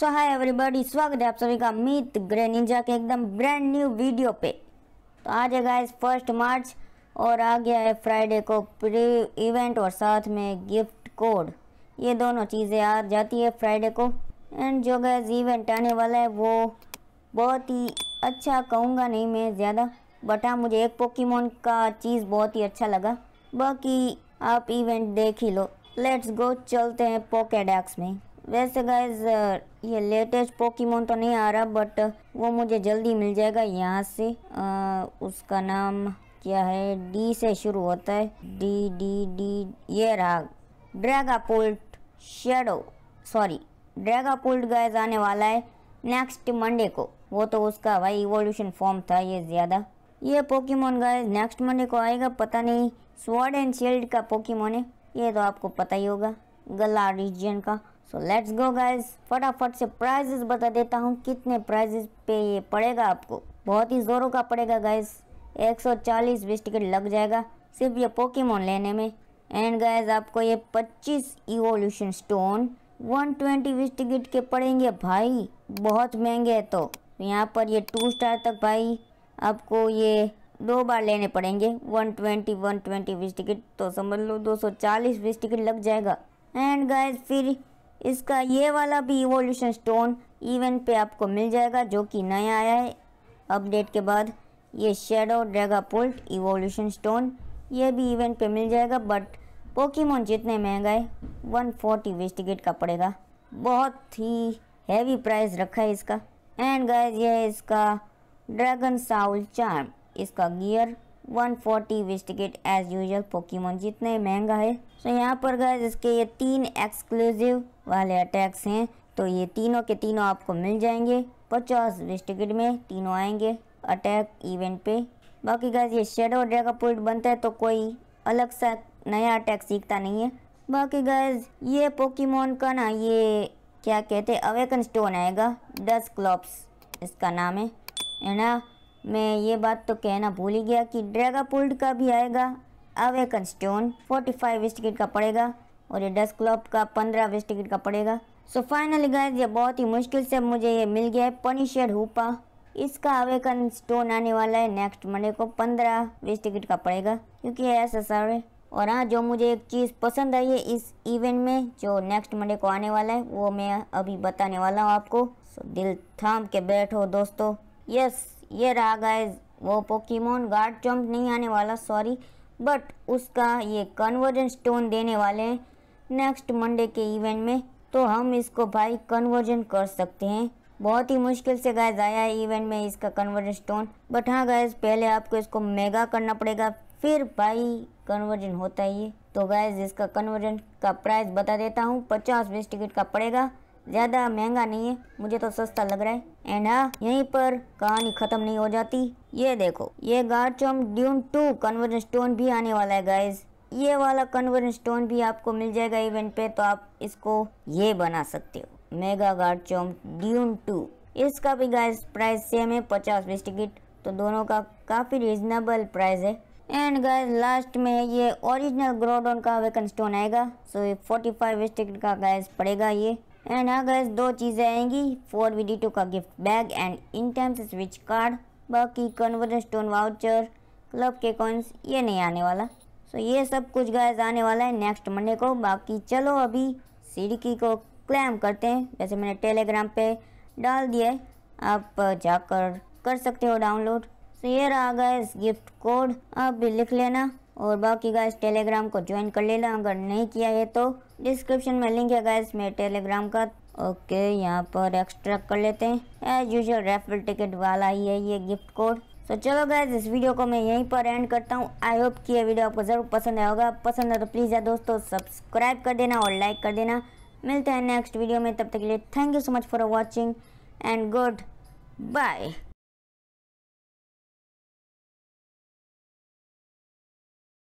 सो hi everybody स्वागत है आप सभी का मीत ग्रे निंजा के एकदम ब्रांड न्यू वीडियो पे तो आज है गाइस फर्स्ट मार्च और आ गया है फ्राइडे को प्री इवेंट और साथ में गिफ्ट कोड ये दोनों चीज़ें आ जाती है फ्राइडे को एंड जो गैस इवेंट आने वाला है वो बहुत ही अच्छा कहूँगा नहीं मैं ज़्यादा बट हाँ मुझे एक पोकीमोन का चीज़ बहुत ही अच्छा लगा बाकी आप इवेंट देख ही लो लेट्स गो चलते हैं पोकेडैक्स में वैसे गाइज ये लेटेस्ट पोकीमोन तो नहीं आ रहा बट वो मुझे जल्दी मिल जाएगा यहाँ से आ, उसका नाम क्या है डी से शुरू होता है डी डी डी ये रहा Dragapult shadow sorry Dragapult guys आने वाला है नेक्स्ट मंडे को वो तो उसका भाई इवोल्यूशन फॉर्म था ये ज़्यादा ये पोकीमोन गाइज नेक्स्ट मंडे को आएगा पता नहीं स्वॉर्ड एंड शील्ड का पोकीमोन है ये तो आपको पता ही होगा गला रीजन का सो लेट्स गो गाइज फटाफट से प्राइजेस बता देता हूँ कितने प्राइजेस पे ये पड़ेगा आपको बहुत ही ज़ोरों का पड़ेगा गाइज 140 बीस टिकट लग जाएगा सिर्फ ये पोकेमोन लेने में एंड गाइज आपको ये 25 इवोल्यूशन स्टोन 120 बीस टिकट के पड़ेंगे भाई बहुत महंगे है तो यहाँ पर ये टू स्टार तक भाई आपको ये दो बार लेने पड़ेंगे 120 ट्वेंटी बीस टिकट तो समझ लो 240 बीस टिकट लग जाएगा एंड गाइज फिर इसका ये वाला भी इवोल्यूशन स्टोन इवेंट पे आपको मिल जाएगा जो कि नया आया है अपडेट के बाद ये shadow Dragapult evolution stone ये भी इवेंट पे मिल जाएगा बट पोकीमोन जितने महंगा है वन फोर्टी वेस्टिगेट का पड़ेगा बहुत ही हैवी प्राइस रखा है इसका एंड गाइस ये है इसका ड्रैगन साउल चार्म इसका गियर 140 फोर्टी वेस्टिगेट एज यूजल पोकीमोन जितने महंगा है सो so यहाँ पर गाइस इसके ये तीन एक्सक्लूसिव वाले अटैक्स हैं तो ये तीनों के तीनों आपको मिल जाएंगे पचास डिस्ट्रिक्ट में तीनों आएंगे अटैक इवेंट पे बाकी गैस ये शेडो ड्रैगा का पुल्ट बनता है तो कोई अलग सा नया अटैक सीखता नहीं है बाकी गैस ये पोकीमोन का ना ये क्या कहते हैं अवेकन स्टोन आएगा डस क्लॉप्स इसका नाम है है ना मैं ये बात तो कहना भूल ही गया कि ड्रैगा पुल्ड का भी आएगा अवेकन स्टोन फोर्टी फाइव का पड़ेगा और ये दस क्लब का पंद्रह वेस्ट टिकट का पड़ेगा सो फाइनली गाइज ये बहुत ही मुश्किल से मुझे ये मिल गया है पनिशर हुपा इसका अवेकन स्टोन आने वाला है नेक्स्ट मंडे को पंद्रह वेस्ट टिकट का पड़ेगा क्योंकि ऐसा है और हाँ जो मुझे एक चीज़ पसंद आई है इस इवेंट में जो नेक्स्ट मंडे को आने वाला है वो मैं अभी बताने वाला हूँ आपको सो दिल थाम के बैठो दोस्तों यस ये रहा गाइज वो पोकीमोन गार्ड चम्प नहीं आने वाला सॉरी बट उसका ये कन्वर्जन स्टोन देने वाले हैं नेक्स्ट मंडे के इवेंट में तो हम इसको भाई कन्वर्जन कर सकते हैं बहुत ही मुश्किल से गैस आया है इवेंट में इसका कन्वर्जन स्टोन बट हाँ गाय पहले आपको इसको मेगा करना पड़ेगा फिर भाई कन्वर्जन होता ही है तो गैस इसका कन्वर्जन का प्राइस बता देता हूँ पचास बीस टिकट का पड़ेगा ज़्यादा महंगा नहीं है मुझे तो सस्ता लग रहा है एंड हाँ यहीं पर कहानी ख़त्म नहीं हो जाती ये देखो ये Garchomp dune two conversion stone भी आने वाला है गाइज ये वाला कन्वर्जन स्टोन भी आपको मिल जाएगा इवेंट पे तो आप इसको ये बना सकते हो mega Garchomp dune two इसका भी गाइस प्राइस सेम है पचास बीस टिकट तो दोनों का काफ़ी रिजनेबल प्राइस है एंड गाइस लास्ट में ये ओरिजिनल ग्रोडोन का वेकन स्टोन आएगा सो ये फोर्टी फाइव वेस्ट टिकट का गाइस पड़ेगा ये एंड हाँ गाइस दो चीज़ें आएंगी फोर वी डी टू का gift bag and in time से स्विच कार्ड बाकी कन्वर्जन स्टोन वाउचर क्लब के कॉइन्स ये नहीं आने वाला सो ये सब कुछ गायज आने वाला है नेक्स्ट मंडे को बाकी चलो अभी सीढ़ी को क्लेम करते हैं जैसे मैंने टेलीग्राम पे डाल दिया है आप जाकर कर सकते हो डाउनलोड सो ये रहा गाइज गिफ्ट कोड आप भी लिख लेना और बाकी गाइज टेलीग्राम को ज्वाइन कर लेना अगर नहीं किया है तो डिस्क्रिप्शन में लिंक है गाइज मेरे टेलीग्राम का ओके यहाँ पर एक्स्ट्रा कर लेते हैं एज यूजल रेफरल टिकट वाला ही है ये गिफ्ट कोड सो तो so, चलो गैस इस वीडियो को मैं यहीं पर एंड करता हूँ आई होप कि ये वीडियो आपको ज़रूर पसंद आया होगा पसंद है तो प्लीज़ यार दोस्तों सब्सक्राइब कर देना और लाइक कर देना मिलते हैं नेक्स्ट वीडियो में तब तक के लिए thank you so much for watching and good bye